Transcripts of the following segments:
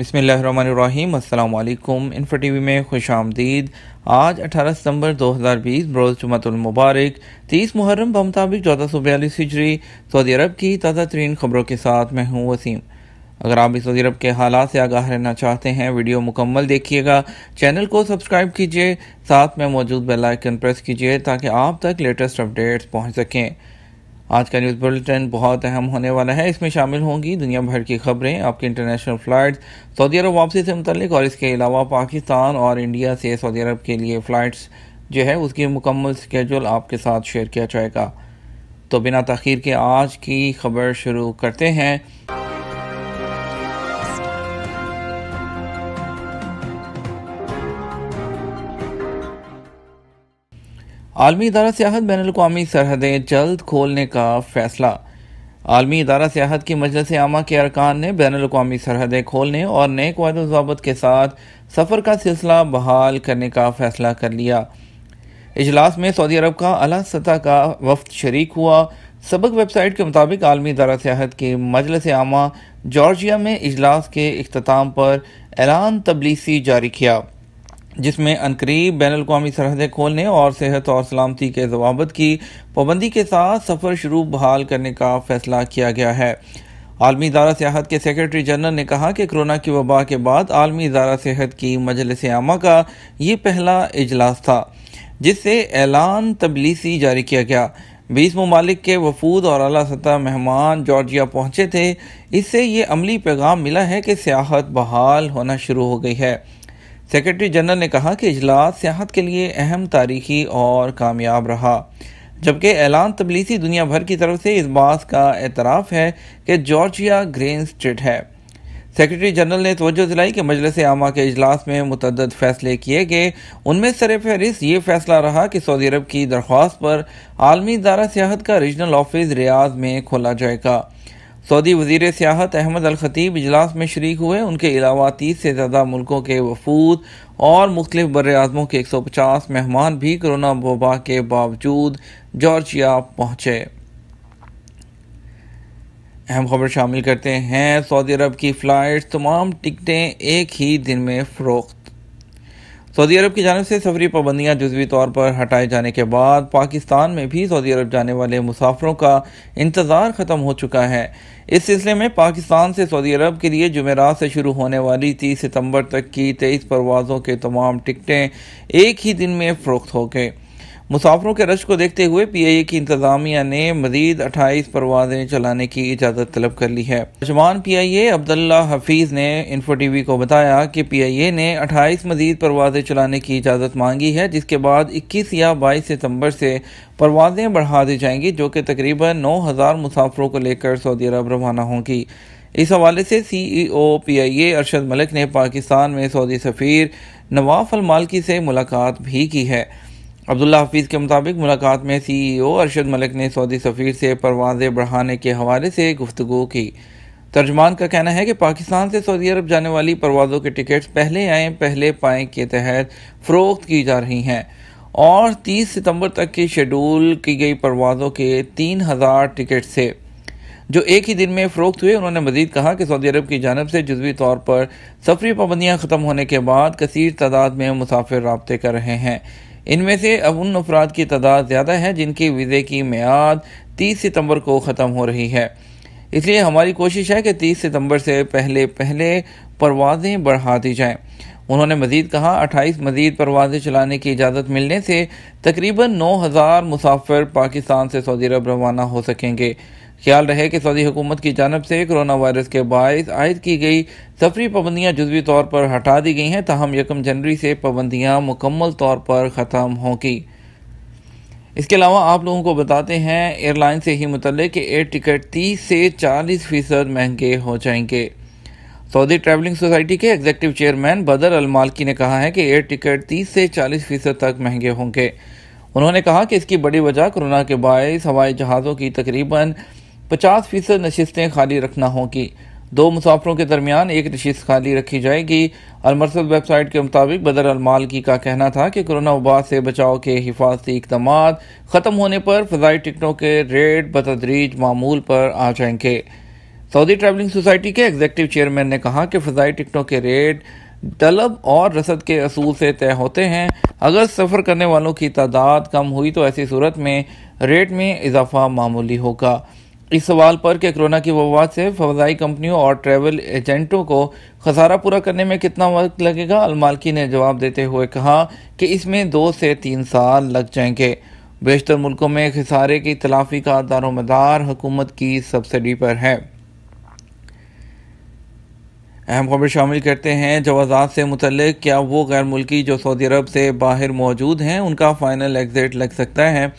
बसमीम अल्लाम info T V में खुश आमदीद आज 18 सितंबर 2020 बरोज़ मुबारक 30 मुहर्रम बमताबिक चौदह सौ बयालीस हिजरी सऊदी अरब की ताज़ा तरीन खबरों के साथ मैं हूँ वसीम अगर आप भी सऊदी अरब के हालात से आगाह रहना चाहते हैं वीडियो मुकम्मल देखिएगा चैनल को सब्सक्राइब कीजिए साथ में मौजूद बेल आइकन प्रेस कीजिए ताकि आप तक लेटेस्ट अपडेट्स पहुँच सकें आज का न्यूज़ बुलेटिन बहुत अहम होने वाला है इसमें शामिल होंगी दुनिया भर की खबरें आपकी इंटरनेशनल फ़्लाइट सऊदी अरब वापसी से मुतलिक और इसके अलावा पाकिस्तान और इंडिया से सऊदी अरब के लिए फ़्लाइट्स जो है उसकी मुकम्मल स्केजल आपके साथ शेयर किया जाएगा तो बिना तखीर के आज की खबर शुरू करते हैं आलमी इदारा सियाहत बैन अवी सरहदें जल्द खोलने का फैसला आलमी इदारा सियाहत की मजलस आमा के अरकान ने बैन अवी सरहदें खोलने और नए कवायद जवाबत के साथ सफ़र का सिलसिला बहाल करने का फैसला कर लिया इजलास में सऊदी अरब का अला सतह का वफद शरीक हुआ सबक वेबसाइट के मुताबिक आलमी इदारा सियाहत के मजलस आमा जॉर्जिया में इजलास के अख्ताम पर ऐलान तबलीसी जारी किया जिसमें अनकरीब बैन अवी सरहदें खोलने और सेहत और सलामती के जवाबत की पाबंदी के साथ सफ़र शुरू बहाल करने का फैसला किया गया है आलमी इदारा सियात के सेक्रेटरी जनरल ने कहा कि कोरोना की वबा के बाद आलमी इदारा सेहत की मजलिस आमा का ये पहला इजलास था जिससे ऐलान तबलीसी जारी किया गया बीस ममालिक के वफूद और अला सतह मेहमान जॉर्जिया पहुँचे थे इससे ये अमली पैगाम मिला है कि सियाहत बहाल होना शुरू हो गई है सेक्रेटरी जनरल ने कहा कि इजलास सियाहत के लिए अहम तारीखी और कामयाब रहा जबकि ऐलान तबलीसी दुनिया भर की तरफ से इस बात का एतराफ़ है कि जॉर्जिया ग्रीन स्ट्रीट है सेक्रेटरी जनरल ने तोजो दिलाई कि मजलिस आमा के अजलास में मतदद फैसले किए गए उनमें सर फहरिस्त ये फैसला रहा कि सऊदी अरब की दरख्वास्त पर आलमी दारा सियाहत का रीजनल ऑफिस रियाज में खोला जाएगा सऊदी वजीर सियाहत अहमद अलखतीब इजलास में शरीक हुए उनके अलावा तीस से ज़्यादा मुल्कों के वफूद और मुख्तफ बर अजमों के एक सौ पचास मेहमान भी कोरोना वबा के बावजूद जॉर्जिया पहुंचे अहम खबर शामिल करते हैं सऊदी अरब की फ़्लाइट तमाम टिकटें एक ही दिन में फ़रोख्त सऊदी अरब की जानब से सफरी पाबंदियाँ जजवी तौर पर हटाए जाने के बाद पाकिस्तान में भी सऊदी अरब जाने वाले मुसाफरों का इंतज़ार ख़त्म हो चुका है इस सिलसिले में पाकिस्तान से सऊदी अरब के लिए जुमेरात से शुरू होने वाली तीस सितम्बर तक की तेईस परवाज़ों के तमाम टिकटें एक ही दिन में फ़रोख्त हो गए मुसाफरों के रश को देखते हुए पी आई ए की इंतजामिया ने मजीद अट्ठाईस परवाजें चलाने की इजाज़त तलब कर ली है तर्जमान P I A Abdullah Hafeez ने इन्फो टी वी को बताया कि पी आई ए ने अट्ठाईस मजीद परवाजें चलाने की इजाज़त मांगी है जिसके बाद इक्कीस या बाईस सितम्बर से परवाजें बढ़ा दी जाएंगी जो कि तकरीबन नौ हज़ार मुसाफरों को लेकर सऊदी अरब रवाना होंगी इस हवाले से C E O P I A Arshad Malik ने पाकिस्तान में सऊदी सफ़ीर नवाफ अलमालकी से मुलाकात भी की है अब्दुल्ला हफीज़ के मुताबिक मुलाकात में सी ई ओ अरशद मलिक ने सऊदी सफ़ीर से परवाज़ें बढ़ाने के हवाले से गुफ्तु की तर्जमान का कहना है कि पाकिस्तान से सऊदी अरब जाने वाली परवाज़ों के टिकट्स पहले आए पहले पाएँ के तहत फ़रोख्त की जा रही हैं और 30 सितंबर तक की शेड्यूल की गई परवाज़ों के 3000 टिकट से जो एक ही दिन में फ़रोख्त हुए उन्होंने मजीद कहा कि सऊदी अरब की जानब से जजवी तौर पर सफरी पाबंदियाँ ख़त्म होने के बाद कसर तादाद में मुसाफिर रबते कर रहे हैं इनमें से अब उन अफराद की तादाद ज़्यादा है जिनकी वीज़े की मैद तीस सितम्बर को ख़त्म हो रही है इसलिए हमारी कोशिश है कि तीस सितम्बर से पहले पहले परवाज़ें बढ़ा दी जाएँ उन्होंने मजीद कहा अट्ठाईस मजीद परवाज़ें चलाने की इजाज़त मिलने से तकरीबन नौ हज़ार मुसाफिर पाकिस्तान से सऊदी अरब रवाना हो सकेंगे ख्याल रहे कि सऊदी हुकूमत की जानब से कोरोना वायरस के बायस आयद की गई सफरी पाबंदियाँ जजवी तौर पर हटा दी गई हैं ताहम यकम जनवरी से पाबंदियाँ मुकम्मल तौर पर ख़त्म होंगी इसके अलावा आप लोगों को बताते हैं एयरलाइन से ही मुतल कि एयर टिकट 30 से 40 फीसद महंगे हो जाएंगे सऊदी ट्रैवलिंग सोसाइटी के एग्जेक्टिव चेयरमैन बदर अलमालकी ने कहा है कि एयर टिकट 30 से 40 फीसद तक महंगे होंगे उन्होंने कहा कि इसकी बड़ी वजह कोरोना के बायस हवाई जहाज़ों की तकरीबन पचास फीसद नशस्तें खाली रखना होंगी दो मुसाफरों के दरमियान एक नशीस खाली रखी जाएगी अलमरसल वेबसाइट के मुताबिक बदर अलमाल की का कहना था कि कोरोना वबा से बचाव के हिफाजती इकदाम ख़त्म होने पर फ़जाई टिकटों के रेट बतदरीज मामूल पर आ जाएंगे सऊदी ट्रैवलिंग सोसाइटी के एग्जेक्टिव चेयरमैन ने कहा कि फ़जाई टिकटों के रेट तलब और रसद के असूल से तय होते हैं अगर सफ़र करने वालों की तादाद कम हुई तो ऐसी सूरत में रेट में इजाफा मामूली होगा इस सवाल पर कि कोरोना की वबा से फवजाई कंपनियों और ट्रैवल एजेंटों को खसारा पूरा करने में कितना वक्त लगेगा अलमालकी ने जवाब देते हुए कहा कि इसमें दो से तीन साल लग जाएंगे बेशतर मुल्कों में खसारे की तलाफी का दारोमदार हुकूमत की सब्सिडी पर है अहम खबर शामिल करते हैं जवाजात से मुतल क्या वो गैर मुल्की जो सऊदी अरब से बाहर मौजूद हैं उनका फ़ाइनल एग्ज़िट लग सकता है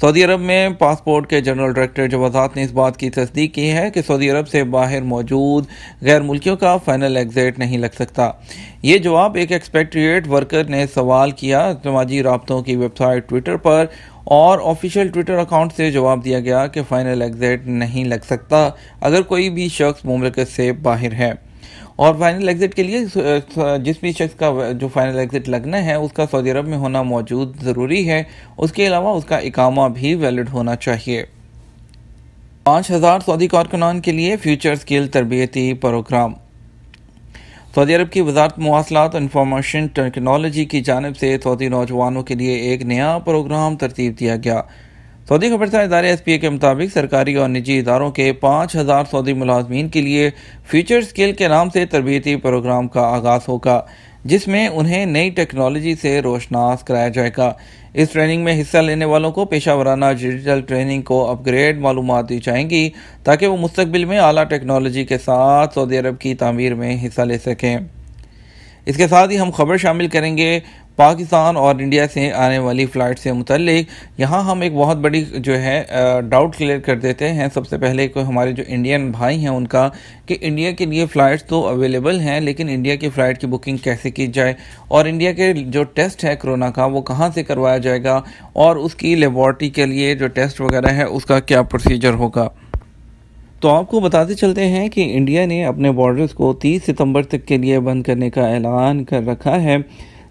सऊदी अरब में पासपोर्ट के जनरल डायरेक्टर जवाजात ने इस बात की तस्दीक की है कि सऊदी अरब से बाहर मौजूद गैर मुल्कियों का फाइनल एग्जिट नहीं लग सकता ये जवाब एक एक्सपेक्ट्रिएट वर्कर ने सवाल किया समाजी रबतों की वेबसाइट ट्विटर पर और ऑफिशियल ट्विटर अकाउंट से जवाब दिया गया कि फ़ाइनल एग्जिट नहीं लग सकता अगर कोई भी शख्स ममलकत से बाहर है और फाइनल एग्जिट के लिए जिस भी शख्स का जो फाइनल एग्जिट लगना है उसका सऊदी अरब में होना मौजूद ज़रूरी है उसके अलावा उसका इकामा भी वैलिड होना चाहिए पाँच हज़ार सऊदी कारकुनान के लिए फ्यूचर स्किल तरबियती प्रोग्राम सऊदी अरब की वजारत मवासलात इंफॉर्मेशन टेक्नोलॉजी की जानब से सऊदी नौजवानों के लिए एक नया प्रोग्राम तरतीब दिया गया सऊदी खबरसा इदारे एस पी ए के मुताबिक सरकारी और निजी इदारों के पाँच हज़ार सऊदी मुलाजमीन के लिए फ्यूचर स्किल के नाम से तरबियती प्रोग्राम का आगाज़ होगा जिसमें उन्हें नई टेक्नोलॉजी से रोशनास कराया जाएगा इस ट्रेनिंग में हिस्सा लेने वालों को पेशा वराना डिजिटल ट्रेनिंग को अपग्रेड मालूम दी जाएंगी ताकि वो मुस्तबिल में अली टेक्नोलॉजी के साथ सऊदी अरब की तमीर में हिस्सा ले सकें इसके साथ ही हम खबर शामिल करेंगे पाकिस्तान और इंडिया से आने वाली फ़्लाइट से मुतलिक यहाँ हम एक बहुत बड़ी जो है डाउट क्लियर कर देते हैं सबसे पहले को हमारे जो इंडियन भाई हैं उनका कि इंडिया के लिए फ़्लाइट्स तो अवेलेबल हैं लेकिन इंडिया की फ़्लाइट की बुकिंग कैसे की जाए और इंडिया के जो टेस्ट है कोरोना का वो कहाँ से करवाया जाएगा और उसकी लेबॉर्ट्री के लिए जो टेस्ट वगैरह है उसका क्या प्रोसीजर होगा तो आपको बताते चलते हैं कि इंडिया ने अपने बॉर्डर्स को 30 सितंबर तक के लिए बंद करने का ऐलान कर रखा है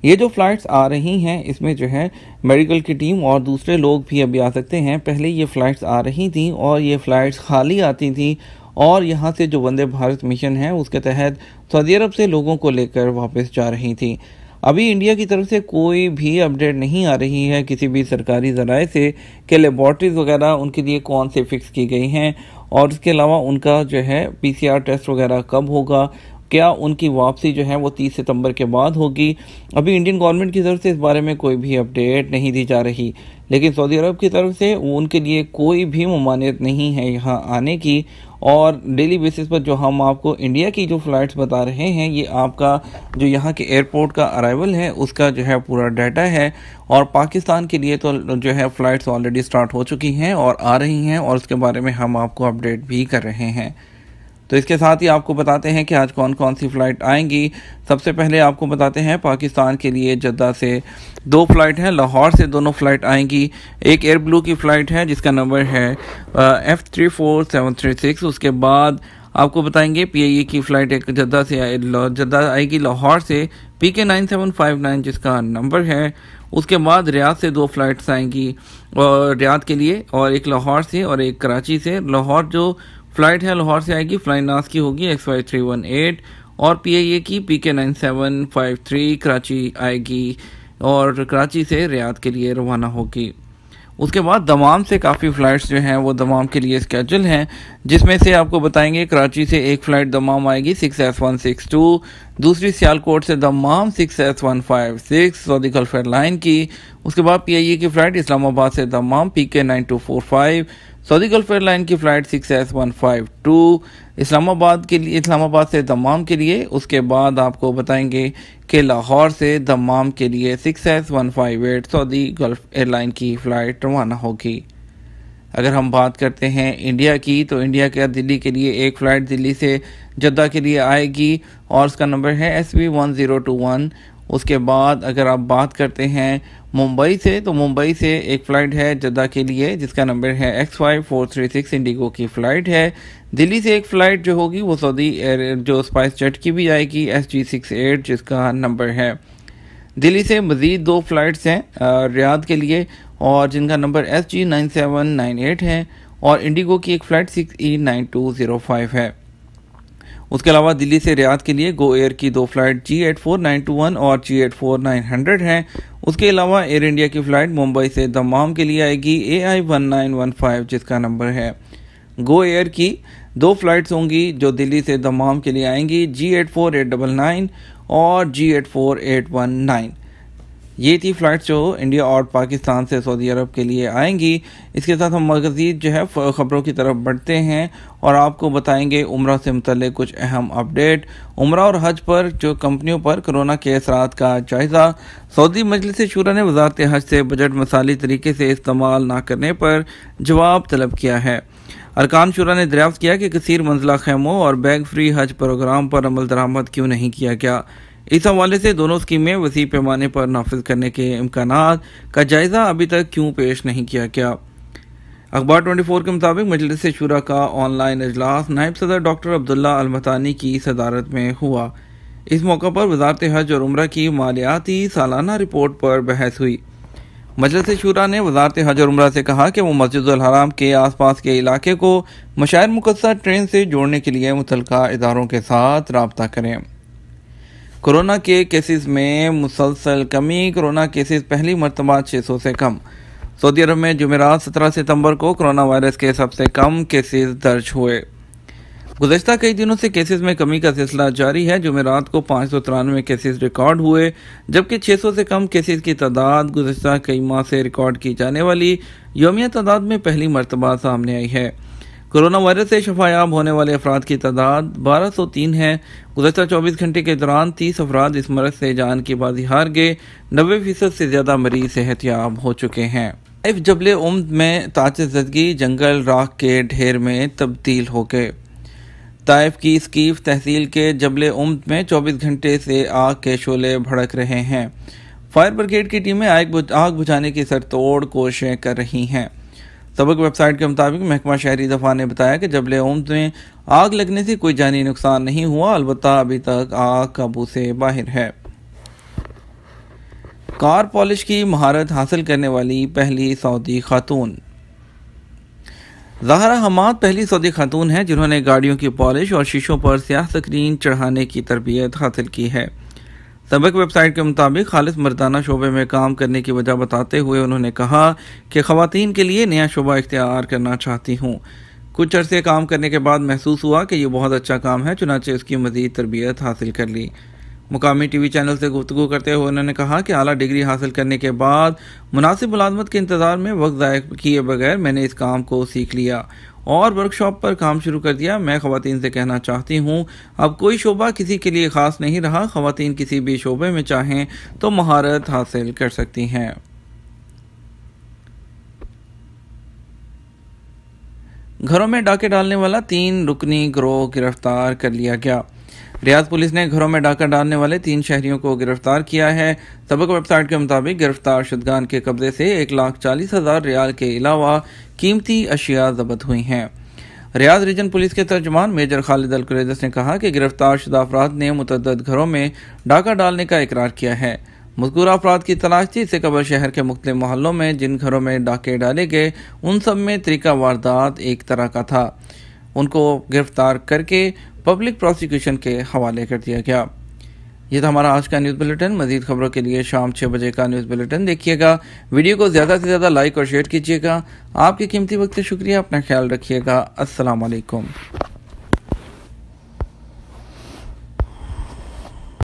ये जो फ़्लाइट्स आ रही हैं इसमें जो है मेडिकल की टीम और दूसरे लोग भी अभी आ सकते हैं पहले ये फ़्लाइट्स आ रही थी और ये फ़्लाइट्स खाली आती थी और यहाँ से जो वंदे भारत मिशन है उसके तहत सऊदी अरब से लोगों को लेकर वापस जा रही थी अभी इंडिया की तरफ से कोई भी अपडेट नहीं आ रही है किसी भी सरकारी जराए से कि लेबॉर्ट्रीज वगैरह उनके लिए कौन से फिक्स की गई हैं और इसके अलावा उनका जो है पीसीआर टेस्ट वगैरह कब होगा क्या उनकी वापसी जो है वो तीस सितंबर के बाद होगी अभी इंडियन गवर्नमेंट की तरफ से इस बारे में कोई भी अपडेट नहीं दी जा रही लेकिन सऊदी अरब की तरफ से उनके लिए कोई भी ममानियत नहीं है यहाँ आने की और डेली बेसिस पर जो हम आपको इंडिया की जो फ़्लाइट्स बता रहे हैं ये आपका जो यहाँ के एयरपोर्ट का अराइवल है उसका जो है पूरा डाटा है और पाकिस्तान के लिए तो जो है फ़्लाइट्स ऑलरेडी स्टार्ट हो चुकी हैं और आ रही हैं और उसके बारे में हम आपको अपडेट भी कर रहे हैं तो इसके साथ ही आपको बताते हैं कि आज कौन कौन सी फ़्लाइट आएंगी सबसे पहले आपको बताते हैं पाकिस्तान के लिए जद्दा से दो फ्लाइट हैं लाहौर से दोनों फ़्लाइट आएंगी एक एयर ब्लू की फ़्लाइट है जिसका नंबर है F three four seven three six उसके बाद आपको बताएंगे ए e की फ़्लाइट एक जद्दा से जद्दा आएगी लाहौर से P K nine seven five nine जिसका नंबर है उसके बाद रियाद से दो फ़्लाइट्स आएंगी और रियाद के लिए और एक लाहौर से और एक कराची से लाहौर जो फ्लाइट है लाहौर से आएगी फ्लाई नास की होगी X Y three one eight और पी आई ए की P K nine seven five three Karachi आएगी और कराची से रियाद के लिए रवाना होगी उसके बाद दमाम से काफ़ी फ़्लाइट्स जो हैं वो दमाम के लिए स्केजल हैं जिसमें से आपको बताएंगे कराची से एक फ़्लाइट दमाम आएगी six S one six two दूसरी सियालकोट से Dammam six S one five six Saudi Gulf airline की उसके बाद पी आई ए की फ़्लाइट इस्लामाबाद से Dammam P K nine two four five Saudi Gulf airline की flight six S one five two Islamabad के लिए इस्लामाबाद से दमाम के लिए उसके बाद आपको बताएंगे कि लाहौर से दमाम के लिए six S one five eight Saudi Gulf airline की फ़्लाइट रवाना होगी अगर हम बात करते हैं इंडिया की तो इंडिया के दिल्ली के लिए एक फ़्लाइट दिल्ली से जद्दा के लिए आएगी और उसका नंबर है S V one zero two one उसके बाद अगर आप बात करते हैं मुंबई से तो मुंबई से एक फ़्लाइट है जद्दा के लिए जिसका नंबर है X Y four three six IndiGo की फ़्लाइट है दिल्ली से एक फ़्लाइट जो होगी वो सऊदी एयर जो स्पाइस जेट की भी आएगी एस जी सिक्स एट जिसका नंबर है दिल्ली से मज़ीद दो फ़्लाइट्स हैं रियाद के लिए और जिनका नंबर S G nine seven nine eight है और इंडिगो की एक flight six E nine two zero five है उसके अलावा दिल्ली से रियाद के लिए गो एयर की दो flight G eight four nine two one और G eight four nine hundred हैं उसके अलावा एयर इंडिया की फ़्लाइट मुंबई से दमाम के लिए आएगी A I one nine one five जिसका नंबर है गो एयर की दो फ्लाइट्स होंगी जो दिल्ली से दमाम के लिए आएंगी G eight four eight double nine और G eight four eight one nine ये थी फ़्लाइट जो इंडिया और पाकिस्तान से सऊदी अरब के लिए आएंगी इसके साथ हम मजीद जो है ख़बरों की तरफ बढ़ते हैं और आपको बताएंगे उम्र से मुतल कुछ अहम अपडेट उम्र और हज पर जो कंपनियों पर कोरोना के असरा का जायज़ा सऊदी मजलिस शुरा ने वजारत हज से बजट मसाली तरीके से इस्तेमाल ना करने पर जवाब तलब किया है अरकान शुरा ने दरियाफ्त किया कि कसर मंजिला खैमों और बैग फ्री हज प्रोग्राम पर अमल दरामद क्यों नहीं किया गया इस हवाले से दोनों स्कीमें वसी पैमाने पर नाफिज करने के इम्कान का जायज़ा अभी तक क्यों पेश नहीं किया गया अखबार 24 के मुताबिक मजलिस शुरा का ऑनलाइन अजलास नायब सदर डॉक्टर अब्दुल्ला अलमतानी की सदारत में हुआ इस मौका पर वजारत हज और उम्र की मालियाती सालाना रिपोर्ट पर बहस हुई मजलिस शुरा ने वजारत हज और उम्र से कहा कि वह मस्जिदुलहराम के आस पास के इलाके को मशा मुकदसा ट्रेन से जोड़ने के लिए मुतल इदारों के साथ रबता करें कोरोना के केसेस में मुसलसल कमी कोरोना केसेस पहली मरतबा 600 से कम सऊदी अरब में जुमेरात 17 सितंबर को कोरोना वायरस के सबसे कम केसेस दर्ज हुए गुजशत कई दिनों से केसेस में कमी का सिलसिला जारी है जुमेरात को पाँच सौ तिरानवे केसेज रिकॉर्ड हुए जबकि छः सौ से कम केसेज की तादाद गुजशत कई माह से रिकॉर्ड की जाने वाली योमिया तादाद में पहली मरतबा सामने आई है कोरोना वायरस से शफायाब होने वाले अफराद की तादाद 1203 है गुजशत 24 घंटे के दौरान 30 अफराद इस मरद से जान की बाजी हार गए नबे फीसद से ज़्यादा मरीज सेहतियाब हो चुके हैं लाइफ जबल उम्द में ताज जदगी जंगल राख के ढेर में तब्दील हो गए ताइफ की स्कीफ तहसील के जबल उम्द में 24 घंटे से आग के शोले भड़क रहे हैं फायर ब्रिगेड की टीमें आग बुझाने की सरतोड़ कोशिशें कर रही हैं सबक वेबसाइट के मुताबिक महकमा शहरी दफा ने बताया कि जबल ओम्स में आग लगने से कोई जानी नुकसान नहीं हुआ अलबत् अभी तक आग काबू से बाहर है कार पॉलिश की महारत हासिल करने वाली पहली सऊदी खातून जहरा हमाद पहली सऊदी खातून है जिन्होंने गाड़ियों की पॉलिश और शीशों पर स्याह स्क्रीन चढ़ाने की तरबियत हासिल की है तबक वेबसाइट के मुताबिक खालिद मर्दाना शोबे में काम करने की वजह बताते हुए उन्होंने कहा कि खातन के लिए नया शोबा इख्तियार करना चाहती हूँ कुछ अरसे काम करने के बाद महसूस हुआ कि यह बहुत अच्छा काम है चुनाचे उसकी मज़ीद तरबियत हासिल कर ली मुकामी टी वी चैनल से गुफ्तु करते हुए उन्होंने कहा कि आला डिग्री हासिल करने के बाद मुनासिब मुलाजमत के इंतज़ार में वक्त ज़ाय किए बगैर मैंने इस काम को सीख लिया और वर्कशॉप पर काम शुरू कर दिया मैं खातन से कहना चाहती हूँ अब कोई शोबा किसी के लिए ख़ास नहीं रहा ख़वान किसी भी शोबे में चाहें तो महारत हासिल कर सकती हैं घरों में डाके डालने वाला तीन रुकनी ग्रोह गिरफ्तार कर लिया गया रियाद पुलिस ने घरों में डाका डालने वाले तीन शहरियों को गिरफ्तार किया है तबक वेबसाइट के मुताबिक गिरफ्तार शुदगान के कब्जे से एक लाख चालीस हजार रियाल के अलावा कीमती अशिया जब्त हुई हैं रियाज रीजन पुलिस के तर्जमान मेजर खालिद अलकुरेदस ने कहा कि गिरफ्तार शुदा अफराद ने मुतद घरों में डाका डालने का इकरार किया है मजकूर अफराद की तलाश थी इससे कबल शहर के मुख्तु मोहल्लों में जिन घरों में डाके डाले गए उन सब में तरीका वारदात एक तरह का था उनको गिरफ्तार करके पब्लिक प्रोसिक्यूशन के हवाले कर दिया गया ये था हमारा आज का न्यूज़ बुलेटिन मजीद खबरों के लिए शाम छः बजे का न्यूज़ बुलेटिन देखिएगा वीडियो को ज़्यादा से ज़्यादा लाइक और शेयर कीजिएगा आपके कीमती वक्त शुक्रिया अपना ख्याल रखिएगा असलकम